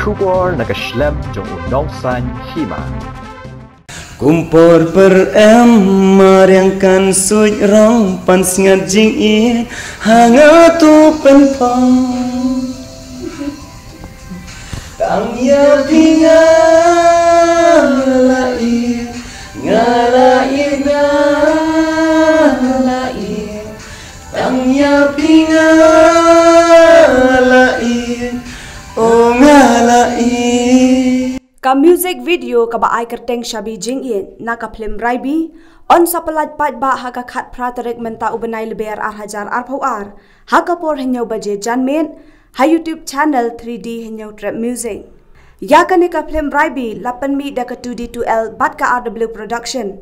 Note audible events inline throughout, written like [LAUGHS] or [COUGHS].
Kubor nagashlem jong unong san hima. Kumpor per em mariangkan suy rong pan singat jing i hanga tu pen pong. Tang ya tinggal ngalai ngalai ngalai tang ya tinggal. music video kaba ai kerteng shabi jing yin na ka film rai bi on sapalat pat ba ha ka khat praterek menta ubenai lebar ar hajar ar phau ar ha ka por hinyo baje janmen ha youtube channel 3d hinyo trap music ya ka ne ka film rai bi lapan mi da ka 2d 2l bat ka rw production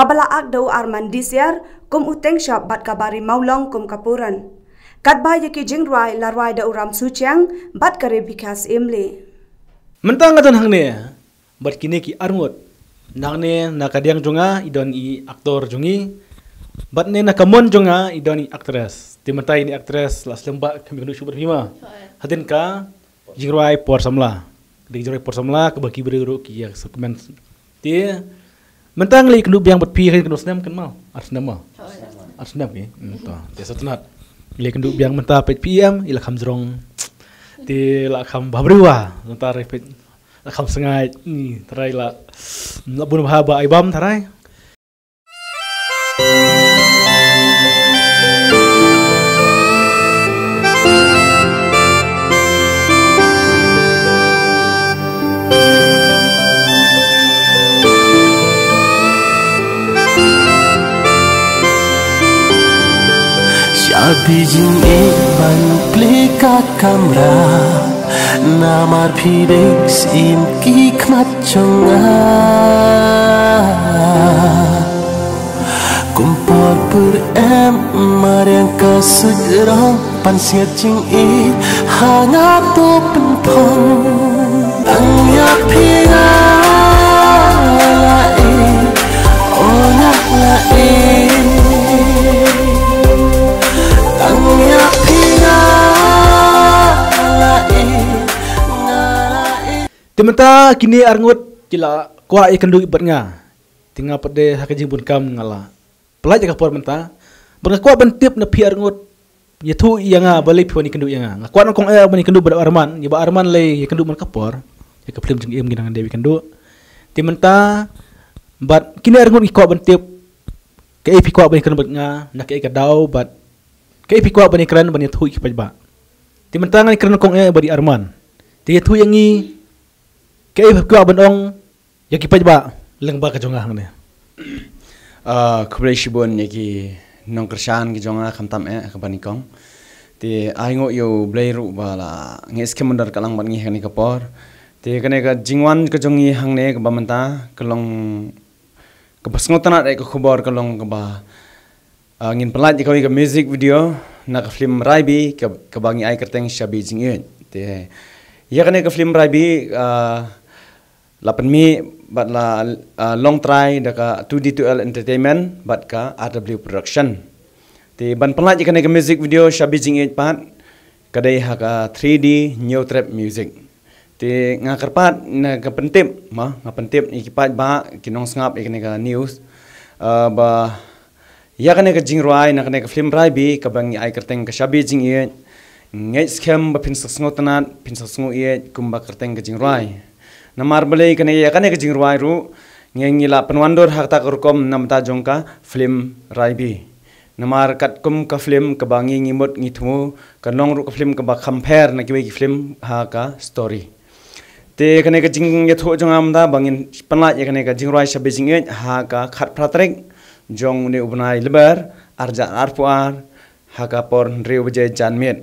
kabala ak do ar man dis year kum uteng shab bat ka bari maulong kum kapuran kat ba ye ki jing rai la rai da uram suchang bat kare bikas imle mentang atan hangne but kini ki armut nakne nakadiang junga idon i aktor jungi but ne nakamon junga idon i aktres di mata ini aktres las lemba kami kudu super bima hatin ka jigroai por samla di jigroai por samla ke bagi beri ruk ki ya sekmen ti mentang li kudu biang bet pi ke kudu senam kan mau ars nama ya. ars nama ya? ki hmm, to ti satunat li kudu biang menta pet pm ilakam jrong ti lakam babriwa nta repet คำสงายนี่ไรละบุญภาบไอบอมทไรชาบิจิงเอบันคลิกกับคำราណាមាត់ភីដេកស្អ៊ីមគីខ្មាត់ចងាគុំពតពឺអែមមករៀងកសុចរងប៉ាន់សៀតជីងអ៊ីហាងាតូពិនផងអញ្ញាភីណា Sementara kini arngut kila kwa i kandu ibat nga tinga pade hakaji bun kam ngala. Pelaj ka por menta benga kwa bentip na pi arngut yetu yanga balai pi wani kandu yanga. Nga kwa nang kong e eh, wani kandu bada arman ye ba arman le ye kandu man kapor ye ka plim jeng im ginang dewi kandu. Timenta bat kini arngut i kwa bentip ke ipi kwa bani kandu nga na ke ka dau bat ke ipi kwa bani kran bani tu ki pajba. Timenta ngani kran kong e eh, bari arman. Tiga tu yang ni ke ai ku abon ong ya ki pajba leng ba ka jonga ah hang ne a [CLEARS THROAT] ah, khubre shibon ne ki nong krishan ki jonga ah, kham tam eh, e ka bani kong te ai ngo yo blai ru ba la nge ske mundar ka lang ban ngi hani ka por te ka ne ka jingwan ka jongi hang ne ka ba manta ka long ka bas ngo tana ka khubor ka long ka ba ngin pelat ka ka music video na ka film raibi ka ka bangi ai kerteng shabi jingi te ya ka ne ka film raibi a uh, lapan mi bat la uh, long try daka 2D2L entertainment bat ka RW production ti ban pernah jikan ke music video shabi jing it pat kadai ha ka 3D new trap music ti ngakar pat na ka pentip ma nga pentip iki pat ba kinong sngap ikan ka news uh, ba ya kan ka jing ruai na kan ka film rai bi ka bang ai kerteng ka shabi jing it ngai skem ba pinsa sngotanan pinsa sngu iet kumba kerteng ka jing ruai mm namar balai kene ya kane ke jing ruai ru ngengi la penwandor hakta kurkom namta jongka film raibi namar kat kum ka film ka bangi ngimot ngithu ka long ru ka film ka ba khamper na kiwe ki film ha ka story te kene ke jing ye ya tho jong amda bangin panla ye ya kene ka jing ruai sha bejing ye ha ka khat pratrek jong ne ubnai lebar arja arpuar ha ka por ndre ubje janmien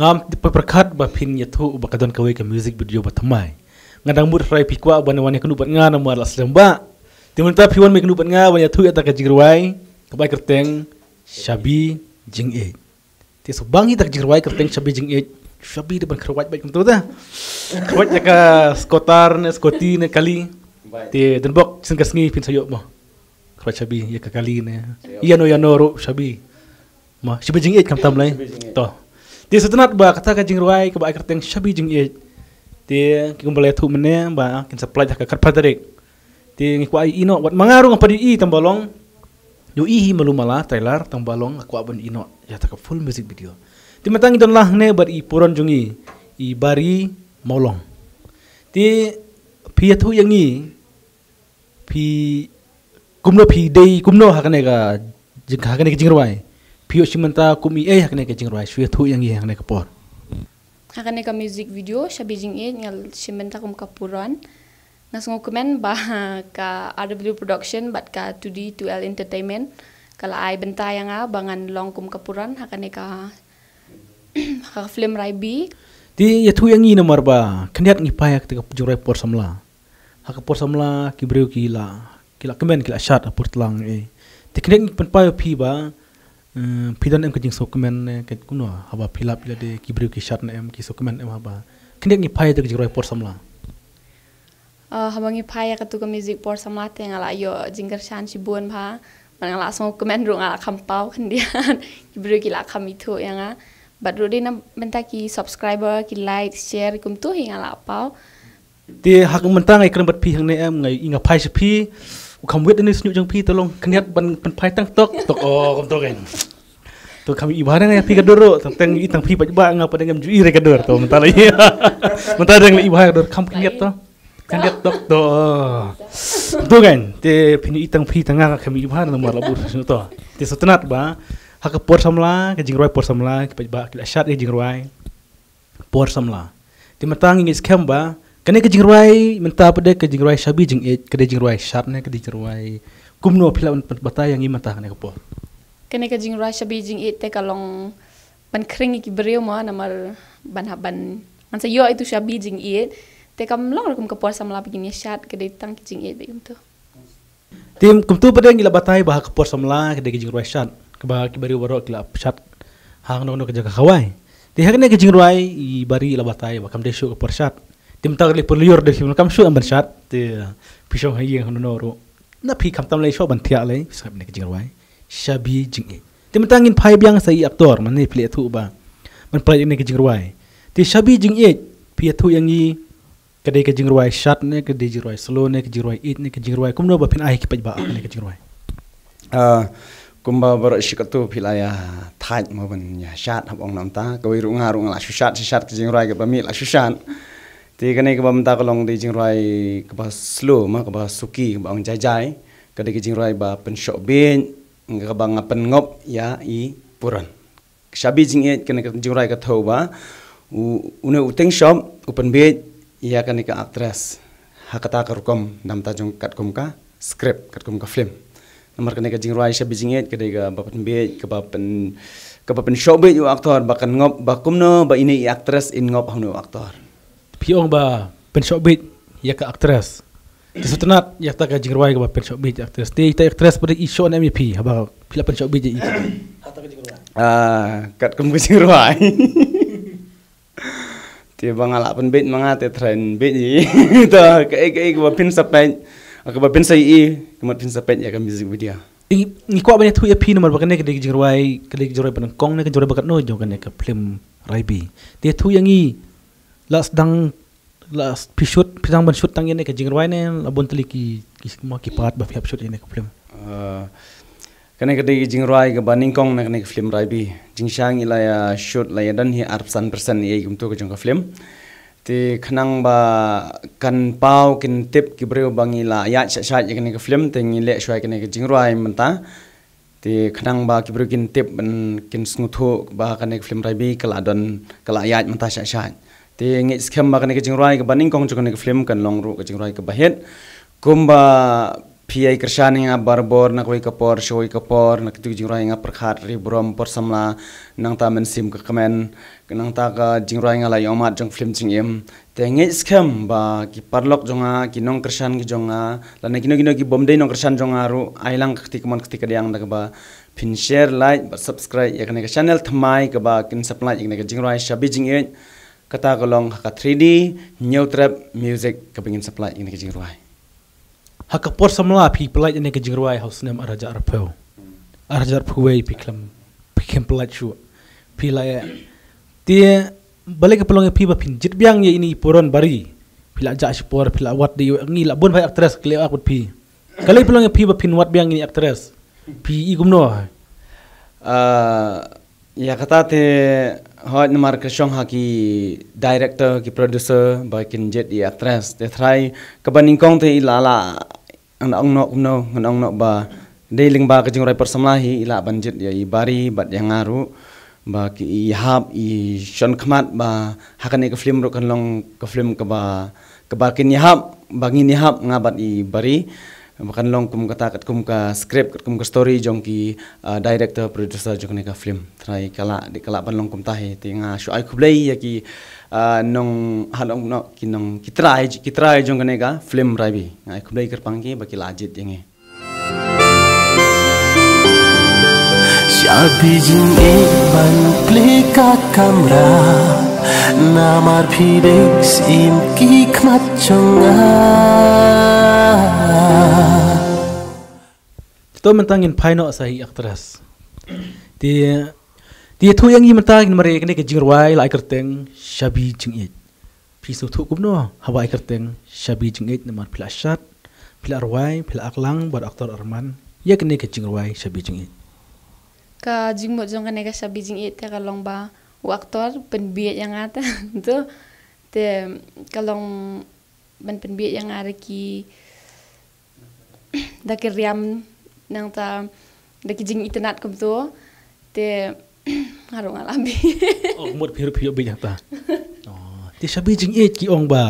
ងាំទីប្រកាសបាភិនយធូបកដនកវេកមូស៊ីកវីដេអូបាថ្មៃងាដងមុតរៃពីគួរបានវានេះគនុបងាណមរឡាស្លាំបាទីមិនតាភីវនមេគនុបងាវានេះធូយតកជីរវៃកបៃកតេងឆាប៊ីជីងអេទីសបងីតកជីរវៃកតេងឆាប៊ីជីងអេឆាប៊ីទៅបានក្រវាច់បែកគំទូទេក្រវាច់យកស្កតាណេស្កទីណេកាលីទីដិនបុកសិនកស្ងីពីសយោមកក្រវាច់ឆាប៊ីយកកាលីណេយ៉ាណូយ៉ាណូរឆាប៊ីមកឆាប៊ីជីងអេកំតំឡៃតោះ di setenat ba kata ka jing ruai ka ba ka teng shabi jing ye ti ki kumbale thu mene ba kin supply ka ka padare ti ngi kwa ino wat mangaru ngapa di i tambalong yo i hi malumala trailer tambalong kwa ban ino ya ta ka full music video ti matang don lah ne bar i puron jungi i bari molong ti pi thu yang ni pi kumno pi dei kumno ha ka ne ka jing ha ka ne ka jing ruai ဖြူရှိမန်တာကုမီအေဟကနေကချင်းရွိုင်းရွှေထူယန်ကြီးဟကနေကပေါ်ခကနေကမျူဇစ်ဗီဒီယိုရှာဘီဂျင်းအေညာရှိမန်တာကုမကပူရွန်ငါစငုံကမန်ဘာကာ eh, RW [LAUGHS] production but ka 2D 2L entertainment kala ai benta yang a ah, bangan long kum kapuran hakane ka ka film rai bi ti ya thu yang ni nomor ba kenyat ni payak te kapu rai por samla hak por samla ki breu ki la ki la kemen ki la shat apur lah, tlang e eh. te kenyat ni pen payo pi ba pidan em kajing sokmen ne ket kuno haba fila fila de kibriu ki shat em ki sokmen em haba kinde ngi phaye de kajing roi por samla a eh, haba ngi phaye ka tu ka music por samla te ngala yo jingar shan chi buon bha man ngala so kmen ru ngala kham pau khan dia kibriu [LAUGHS] ki la kham i thu ya nga but ru din men ta ki subscriber ki like share kum tu hi ngala pau ti hak mentang ikran bat phi hang ne em ngai inga phai phi ខ្ញុំវិតនេះស្ញុចឹងភីទៅលងគ្នាបិណ្ឌបិណ្ឌផៃតាំងតុកតុកអូកុំតុកឯងទៅខ្ញុំអ៊ីបានហ្នឹងឯងភីកដូររទាំងទាំងអ៊ីទាំងភីបច្ចុប្បន្នងើបតែខ្ញុំជួយរកដូរទៅមិនតាល័យមិនតាដឹងលីអ៊ីបានដូរខំគ្នាទៅគ្នាតុកតុកតុកឯងទេភីអ៊ីទាំងភីទាំងងើខ្ញុំអ៊ីបានណាមកលបុរទៅទេសុតណាត់បាហកពរសំឡាគេជិងរួយពរសំឡាបច្ចុប្បន្នគេអាចជិងរួយពរសំឡាទីមកតាំងងីស្ខឹមបា kene ke jingruai menta pada ke jingruai shabi jing e eh, ke de jingruai sharp ne ke de jingruai kumno phila un bata yang i mata kene ko po kene ke jingruai shabi jing e eh, te kalong ban kringi ki breu ma namar ban ha ban man sa yo itu shabi jing e eh, te kam long rakum ke po sam la begini shat ke de tang jing e be untu tim kum tu pada ngila batai bah ke po sam la ke de jingruai shat ke ba ki breu baro kila shat hang no no ke jaka kawai Tiha kena kejing ruai, ibari labatai, bakam desyuk ke persyat. ติมตาลิปลยอร์ดคิมกัมชูอันบัญชัดเตพิชงให้ยังฮนนโรนับพีคำตำเลยชอบบันเทียเลยสับนกจิงไว้ชาบีจิงเอติมตางินไพ่บียงใส่อักตอร์มันในเปลี่ยทุบะมันเปลี่ยนในกจิงไว้ติชาบีจิงเอพีทุยังยีกระดกจิงไว้ชัดเนี่ยกระดจิงไว้สโลเนี่ยกจิงไว้อีดเนี่ยกจิงไว้คุณโนบะเป็นไอคิปจิบะเนี่ยกจิงไว้อาคุณบาบรสิกตุพิลายาทัดมาบันยาชัดฮับองน้ำตากวีรุงารุงลาชุชัดชัดกจิงไว้กับบะมีลาชุชัด Ti kene ke bam takolong di jing rai ke ba slow ma ke ba suki ke bang jajai ke di jing rai ba pen shop bin ke ba ngapen ngop ya i puran. Shabi jing e kene ke jing rai ke tau ba u une uteng shop u pen be ya kene ke aktres hakata ke rukom nam ta jung kat kum ka script kat kum ka film. Nomor kene ke jing rai shabi jing e ke di ke ba pen be ke ba pen ke ba pen shop bin u aktor ba kan ngop ba kum no ba ini i aktres in ngop hanu aktor piong ba pen shop beat ya ka aktres di sutenat ya ta ka jingruai ka pen shop beat aktres te ta aktres pada i show MVP e haba pila pen shop beat je i ta ka jingruai ah kat kum ka jingruai ti [LAUGHS] bang ala pen beat manga te tren beat i ta ka ek ek ba pin sapen ka ba pin sai i ka pin sapen ya ka music video ni kwa banyak tu ya pin nomor bagane ka de jingruai ka de jingruai pen kong ne ka jingruai ba ka no jo ka ne ka plim raibi ti tu yang i last dang last pishut pisang ban shoot tang ini ke jingar wine labon tali ki ki ma ki pat ba fiap shoot ini ke film uh, kane ke dei jingar wai ke baning kong nak ne ke film rai bi jing shang ila ya shoot la yadan hi ar san persen ye gum to ke jong ke film te khnang ba kan pau kin tip ki breu bangi la ya cha cha ye ke film te ngi le shwai ke ne ke jingar wai menta te khnang ba ki breu kin tip ban kin sngu tho ba kane ke film rai bi kala don kala ya menta cha cha Ting it's come back and getting right, but in conjugal and flim can long root getting right up ahead. Kumba PA Krishaning a barbor, Nakwaka por, Shoika por, Nakuji Rang upper cart, Ribrom, Porsamla, Nantam and Sim Kaman, Nantaka, Jing Rang a layoma, Jung Flimsing him. Ting it's come, ba, Kiparlok Jonga, Kinong Krishan Jonga, Lanakinogi Bombe no Krishan Jonga, Ailang Tikmon Tikka Yang Nagaba. Pin share, like, but subscribe. You ya can make a channel to my, but can supply. You ya can make a jingle, shabby jingle kata golong haka 3D new trap music kepingin supply ini ke jingruai haka por samla pi plate ini ke jingruai house nem araja arpeu araja arpuwei pi klem pi kem plate shu pi la ya tie balik ke pelong pi ba pin jit biang ye ini poron bari pi la ja shpor pi la wat di ngi la bon bai aktres kle akut pi kalai pelong pi ba pin wat biang ini aktres pi igumno ah ya kata te hoi nama mereka ka haki, director ki producer lah. ba kin jet i actress te thrai ka ban in kong te i la la an ang no kum ba de ling ba ka jing rai par samla hi i la bat yang aru ba ki i hab i shon khmat ba ha ka ne film rukan long ka film ka ba ka ba kin i hab ba ngin i hab bahkan long kum kata kat kum ka script kat kum ka story jong ki uh, director producer jong ni ka film try kala di kala ban long kum tahe ti nga shu ai khublai ya ki uh, nong halong no ki nong ki try ki try jong ka film rai bi ai khublai kar pangi ba ki lajit ya jing e shabi jing e ban click ka kamra namar phi dex im ki khmat chunga Tu mentangin paino sahi akteras. Di di tu yang ini mentangin mereka ni kejirwai lai kerteng syabi jengit. Pisu tu kubno hawa lai kerteng syabi jengit nama pelasat pelarwai pelaklang buat aktor arman. Ya kene kejirwai syabi jengit. Ka jing buat jong kene ka syabi jengit te kalong ba aktor penbiat yang ada [LAUGHS] tu te kalong ben penbiat yang ada ki [COUGHS] dakir riam นางตาเด็กจริงอินเทอร์เน็ตกับตัวแต่ฮารุงอาลาบีหมดพิรุพิยบีอย่างตาที่ชาบีจริงเอจกี่องบ่า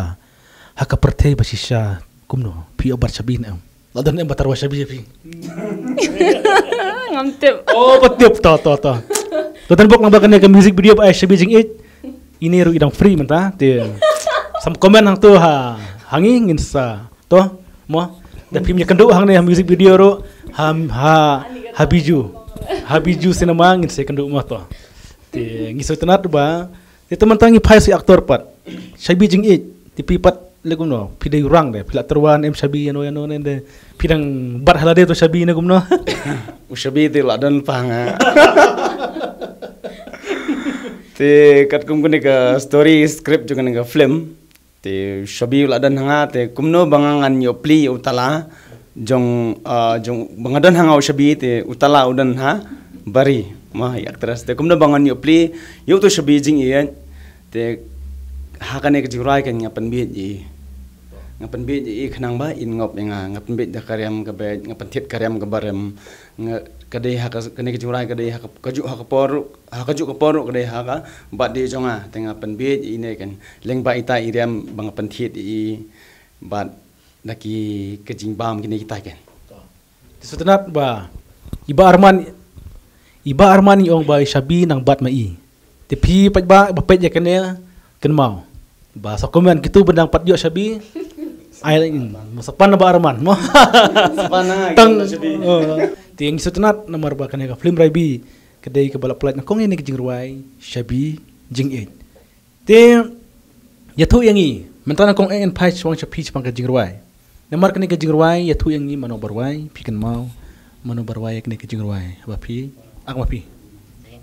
ฮักกับประเทศบาชิชากุมโนพิยบัตชาบีนเอ็มแล้วดันเอ็มบัตรวาชาบีจะพิงงามเต็มโอ้ปฏิบต่อต่อต่อตัวดันบอกนางบอกกันเนี่ยกับมิวสิกวิดีโอไอชาบีจริงเอจอินเนอร์อีดังฟรีมันตาเดี๋ยวสมคอมเมนต์นางตัวฮะฮังอิงอินสตาตัวมั้งแต่พิมพ์ยังกันดูฮังเนี่ยมิวสิกวิดีโอรู้ ham ha habiju habiju senamang in second rumah to te ngisot nat ba te teman tangi pai si aktor pat shabi jing it ti pipat legum no pide urang de pila terwan em shabi yano yano nende pidang bar halade to shabi ne gum no [COUGHS] u shabi ti ladan panga ha. [LAUGHS] te kat kum kun ka story script jukan ka film te shabi ladan hanga te kumno bangangan yo pli utala jong uh, jong bangadan hangau shabi te utala udan ha bari ma yak teras te kumna bangan yo pli yo to shabi jing ye te ha kan ek jurai kan ngapan bi ji ngapan bi ji khnang ba in ngop nga ngapan bi da karyam ga ba ngapan thit karyam ga barem nga ha ha ha kade ha ka kane ek jurai kade ha ka ju ha ka por ha ka ju ka por kade ha ka ba de jonga te ngapan bi ji ne kan leng ba ita iriam bangapan thit i but naki kejing bam kini kita kan. Sebenar ba iba arman iba arman yang ba shabi nang bat mai. Tapi pat ba bapet ya kene ken mau. Ba sokomen kitu benang pat jo shabi. [LAUGHS] Ai masa pan ba arman. Sepan [LAUGHS] Tang shabi. Tiang sebenar nomor ba kene ka film raibi kedai ke balap pelat nakong ini kejing ruai shabi jing ein. Tiang ya tu yang i mentana kong ein pai chwang shabi chwang kejing ruai ne mark ne ke jigir way ya tu yang ni mano bar way pikin maw mano bar way ya ne ke jigir way ba pi ak ma pi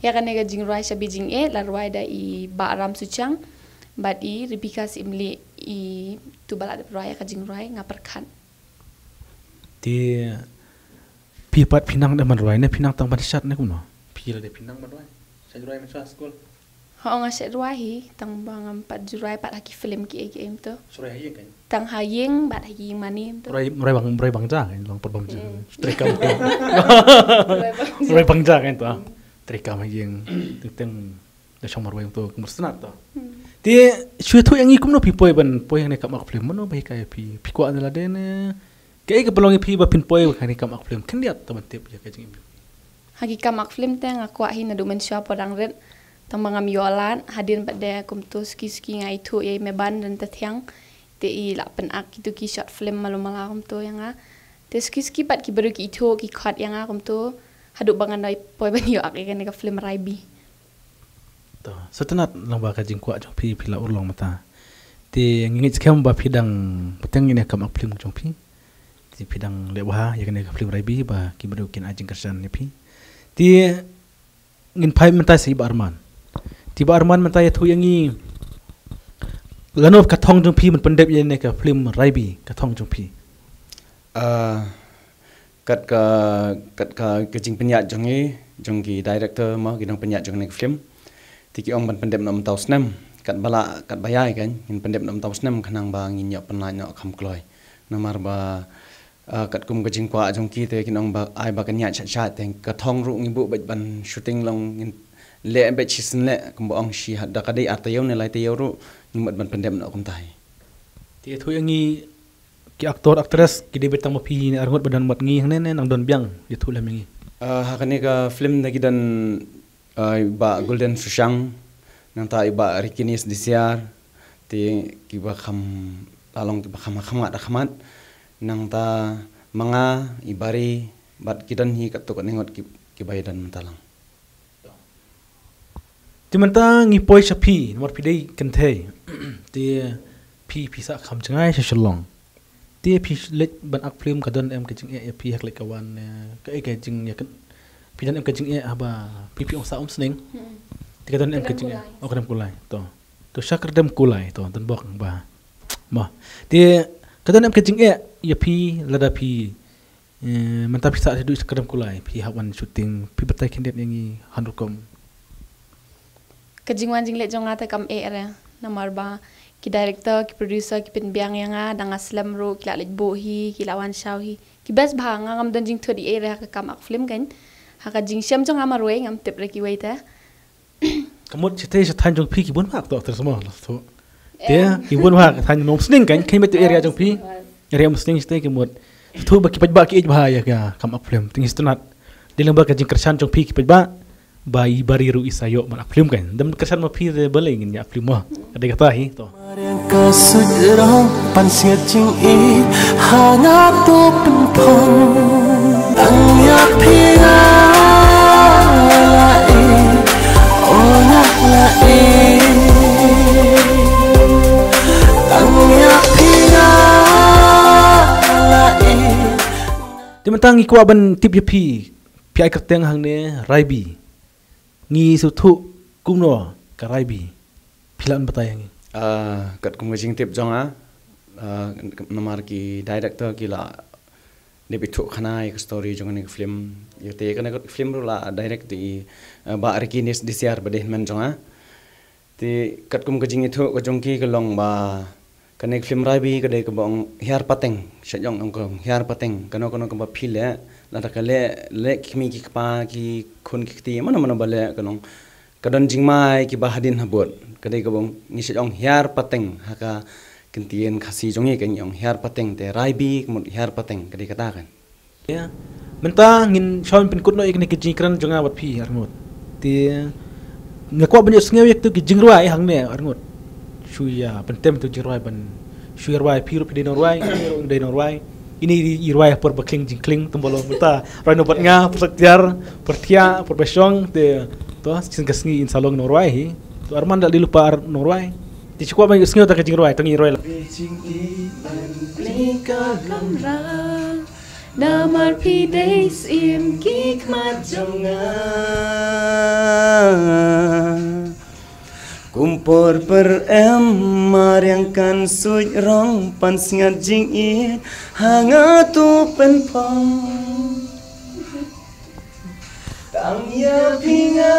ya ga ne ga jigir way sha bijing e eh, la way da i ba ram su chang ba di ribika simli i tu bala de roya ka jigir way nga perkan ti pi pat pinang de man roya ne pinang tang ban shat ne kuno pi de pinang man roya sha jigir way me sa school ha nga sha roya hi tang bang am pat jigir way pat ha ki film ki e ki em to sura hi ye ตังหายิงบัตรหายิงมานี่รวยรวยบังรวยบังจ้าลองปลดบังจ้าสตรีกับรวยบังจ้าเองตัวสตรีกับหายิงตึงตึงเดชมารวยตัวมุสนาตัวที่ช่วยทุกอย่างนี้คุณน้องพี่ป่วยบันป่วยในกับมาคุณเพลมโนบายกายพี่พี่กว่าอันละเดนเกี่ยกับลองพี่บัพินป่วยบันในกับมาคุณเพลมขึ้นเดียดตัวมันเทียบอย่างกันจริงหากิกับมาคุณเพลมแต่งกว่าให้นัดดูมันชอบปังเรนต้องมางามยอลันฮัดินบัดเดกุมตัวสกิสกิงไอทุยเมบันดันตะเทียง tei lapen ak itu ki short film malu malu kum tu yang ah. Tapi skis ki pat ki baru ki itu ki cut yang ah kum tu haduk bangan doi poy banyu ak ikan ni film raibi. Tuh, setenat lang bakal jingkuak jong pi pi lau long mata. Ti yang ingat sekian bapa pidang petang ini akan mak film jong pi. Ti pidang lewah ya kan film raibi ba ki baru kian ajing kerjaan ni pi. Ti ingin pai mentai si ba arman. Ti ba arman mentai tu yang ini แล้วนบกระทองจงพีมันเป็นเด็บยังไงกับพิมไรบีกระทองจงพีเอ่อกัดกักัดกัดจริงปัญญาจงงี้จงกีไดเรคเตอร์มากินปัญญาจงในพิมที่กี่องมันเป็นเด็บนำเต้าสนมกัดบลากัดบายายกันยินเป็นเด็บนำเต้าสนมขนางบางยินหยอกปัญญาหยอกคำกลอยนำมาบากัดกุมกัจริงกว่าจงกีเตกินองบากไอบากันยาชัดชาแต่กระทองรุ่งอิบุบจบันชูติงลงยินเละเป็ดชิสเละกุมบองชีหัดดักได้อัตยาวในไรเตยวรู้ nhưng mà bạn bạn đem nó cũng tay thì thôi anh nghĩ cái actor actress cái đề bài tăng một phi này ở ngoài bên đàn mặt nghi hàng nên nàng đồn biang thì thôi làm gì à hàng này cái phim này cái đàn ba golden fushang nàng ta ba rikinis this year thì cái ba khăm lalong cái ba khăm khăm ngạt khăm ngạt nàng ta mga ibari bat kidan hi katok ningot ki kibayan mentalang ti man ta ngi poi cha phi mor phi dei kan the ti phi phi sa kham chngai sha shlong ti e phi lek ban ak phlem ka don em ka ching e, e phi hak lek ka wan e, ka e ka ching ya kan phi dan em ka ching e ha ba phi phi ong sa om sneng hmm. ti ka don em ka ching e o kan em kulai to to shakr dem kulai to dan bok ba ma ti ka don em ka ching e ya phi la da phi Mantap sa ada duit sekarang kulai. Pihak wan shooting, pihak bertaikin dia ni hundred kajingwa jingle jong ate kam e re ya. namar ba ki director ki producer ki pin biang yang a ah, dang aslam ro ki la bo hi ki la wan shau hi ki bas ba nga ah, ngam dan jing thori e re ka kam ak film gan ha ka jing sham jong amar we ngam tip re ki wei ta [COUGHS] kamot chite je than jong phi ki bun mak to ter sama la to te ki bun mak than nom sning gan ki met area jong phi re mo sning chite ki mot thu ba ki pa ba ki ba ha ya ka kam ak film ting istunat dilang ba ka jing krishan jong phi ki pa ba bayi bari ru isayo man aflim kan dem kesan ma fi de bale ngin ya aflim ma ada kata hi to mareng ka sudra pan siat ching i hanga to pen pon ang ya pi na la i o na la i Tentang ikuaban tip-tip, pihak kerteng hangne Raibi ngi su thu kum no karai bi philan batai ang a ah, kat kum jing tip jong a ah, namar ki director ki la ne bi thu khana ek story jong ne film ye te ekane film ro la direct di ah, ba ar ki nes dcr ba den man jong a te kat kum jing thu ko jong ki ko long ba kane film rai bi ka de ka bong hyar pateng sha jong ang ko hyar pateng kano kano ka ba phile la ta ka le le khmi ki pa ki khun ki ti mana mana bale ka nong ka don jing mai ki bahadin ha bot ka dei ka bom ni se ong hyar pateng ha ka kin ti en khasi jong e ka ni ong hyar pateng te rai bi mu hyar pateng ka dei ka ta kan ya men ta ngin shon pin kut no ek ne ki jing kran jong a wat phi har mot ti ne ko ban yo sngew ek tu ki jing ruai hang ne har mot shu ya pen tem tu jing ruai ban shu ruai phi ru phi dei no ruai [COUGHS] dei no ruai ini iruai por bekling jing kling tembolo muta rano bat nga pertiar pertia por besong de to sing kesngi insalong norwai hi to arman dak dilupa ar norwai ti chukwa mai kesngi tak jing ruai tong iruai bekling i nika lah. kamra Namar pi days im kik mat jong Kumpur per em mariangkan suj rong pan singat jing i hanga tu pen pom. Tang ya pinga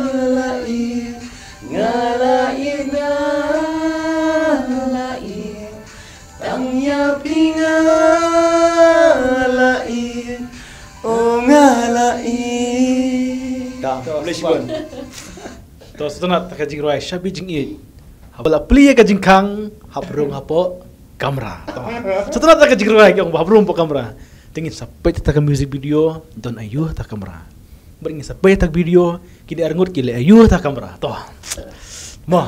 ngalai ngalai ngalai. Tang ya pinga ngalai oh ngalai. Dah, boleh sih to so na ta kajing roi shabi jing i habla pliya kajing kang habrung hapo kamera to so na ta kajing roi kyong habrung po kamera tingin sa pet ta music video don ayu ta kamera bring sa pet ta video kini arngut kile ayu ta kamera to mo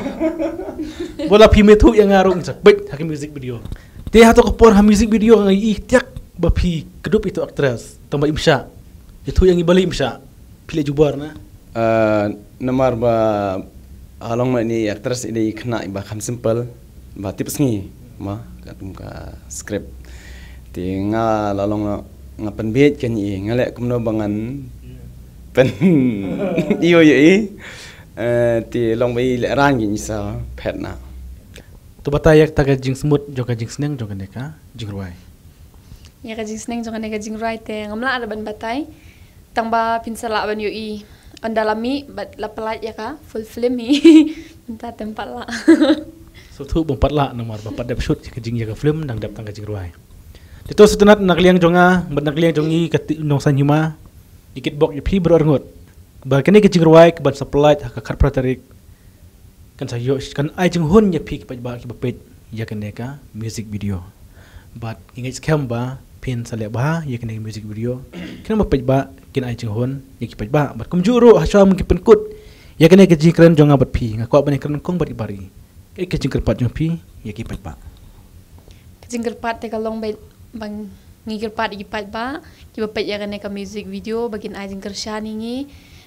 bola pime tu yang arung sa pet ta music video te hato ko por ha music video ang i tiak bapi kedup itu aktres tambah imsha itu yang ibali imsha pile jubar na Uh, Nampar ba halong ma ni actress ini kena ba kham simple ba tips ni mah katum ka script Tengah lalong ngapen nga pen ni ngalek le kum bangan pen [LAUGHS] iyo yo i eh, ti long bai le ran sa pet na tu bata yak ta jing smut jaga ka jing sneng jo ka jing ruai ya ka jing sneng jo ka ne ka jing ruai te ngam la ban batai tang ba pin sa ban yo andalah mi bat la pelat ya ka full film mi minta tempat lah [LAUGHS] so tu bumpat lah nomor bapa dap shoot ke jing ya film nang dap tangka jing ruai itu setenat nak liang jonga bat nak liang jongi ke nong san hima dikit bok ye pi berangut ba kene ke jing ruai ke bat supply ha ka kar praterik kan sayo kan ai jing hun ye pi ke ba ke bepet ya kene ka music video bat ingat skem ba pin sale ba ye ya kene music video kena bepet ba kin ai chi hon ye ki pa ba bat kum ju ro ha cha mung ki pen kut ye kene ke ji kren jong bat phi nga kwa ban ye kren kong bat ibari ke eh, ke jing kerpat jong phi ye ki pa ba ke jing kerpat te ka long be bang ngi kerpat ye pa ba ki ba pe ye kene ka music video bagin ai jing kersha ni ngi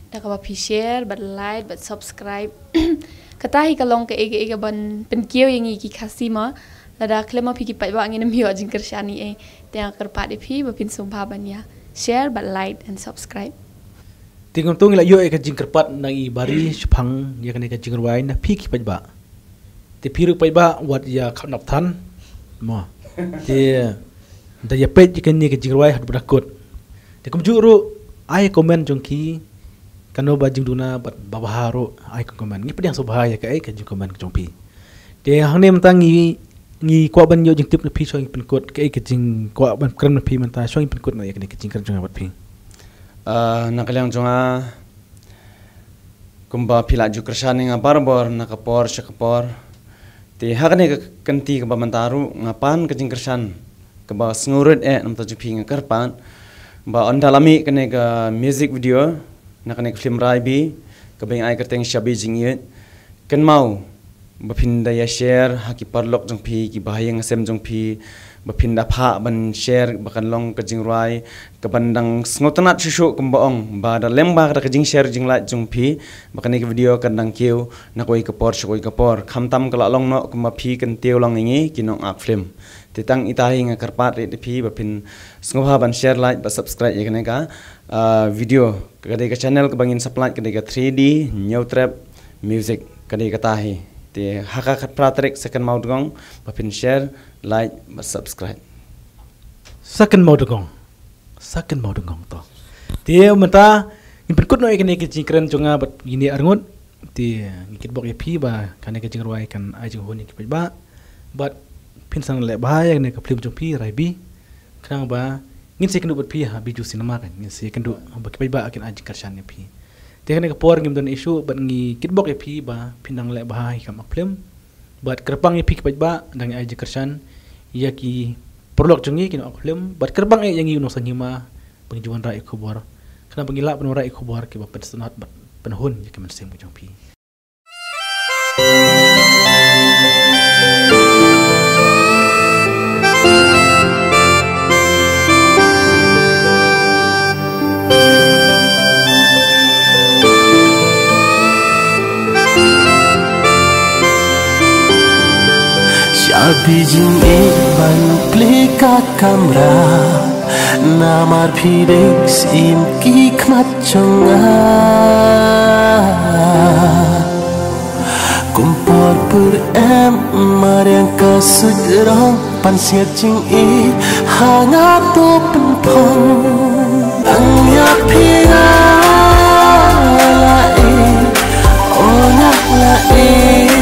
ta ka ba phi eh. share bat like bat subscribe kata hi ka long ke ege ege ban pen kiyo ye ngi ki khasi ma ladak lema phi ki pa ba ngi ne mi ajing kersha ni e te ang kerpat e phi ba pin sum ba ban ya share but like and subscribe tingum tung la yo e kan jingkerpat nang i bari shpang ya kan e kan jingrwai na pik pai ba te piru pai ba wat ya khnap than mo te da ya pet ke ni ke jingrwai hat bra kot te kum juru ai comment jong ki kanu ba jing duna bat babaharo ai comment ni pedang so bahaya ka ai kan jing comment jong pi te hang ne mtang i ងីគាត់បានយកជាងទឹកនៅភីឆ្វេងពិនគុតគេគេជាងគាត់បានក្រឹមនៅភីមិនតាឆ្វេងពិនគុតនៅគេជាងក្រឹមជាងវត្តភីអឺណកលាងជងាគំបាភីឡាជុក្រសានងាបារបរណកពរឆកពរទេហកនេះកន្តីកបមន្តារុងាប៉ានកជាងក្រសានកបស្ងូរិតអេនំតជភីងាកើតប៉ានបាអន្តឡាមីកនេះកមីស៊ីកវីដេអូណកនេះហ្វ្លីមរៃប៊ីកបេងអាយកតេងឆាប៊ីជីងយេកិនម៉ៅ bafinda ya share haki parlok jong phi ki bahayang sem jong phi bafinda pha ban share bakan long ka jing rai ka bandang snotna chu shu kum baong ba da lem ba ka jing share jing la jong phi bakan ek video kan dang kiu na koi ka por shoi ka por kham tam ka long no kum ma phi kan teu long ngi ki nong ak film te tang ita hi nga kar pat re de phi bafin sngo ba ban share like ba subscribe ye kane ka ah, video ka de ka channel ka bangin supply ka de ka 3d new trap music ka de ka ta hi te haka pratrek second mau dong bapin share like ba subscribe second mau dong second mau dong to te menta in perkut noi kene kicin kren jonga bat gini arngut te ngikit bok epi ba kane kicin ruai kan aju honi kipet ba but pin sang le bahaya ne ka plim jompi raibi kang ba ngin se kendu bat pi ha biju sinema kan ngin se kendu ha, ba kipet ba akin aji karshan ne pi Tiga kena kepor ngim dan isu bat ngi kitbok ya pi ba pindang lek bah ikam aklim. Bat kerpang ya pi kepaj ba dang aji kersan ya ki perlok jengi kena aklim. Bat kerpang ya yang iu nosa ngima pengjuan rai kubor. Kena pengilak penuh rai kubor ke bapak senat bat penuhun ya kemen sem kujang pi. Thank you. Abicim ben plikat kamra Namar pidex im kikmat chonga Kumpor pur em mariang kasut rong Pan siat ching i hangat tu pen pong Ang ya pina la e Onak la e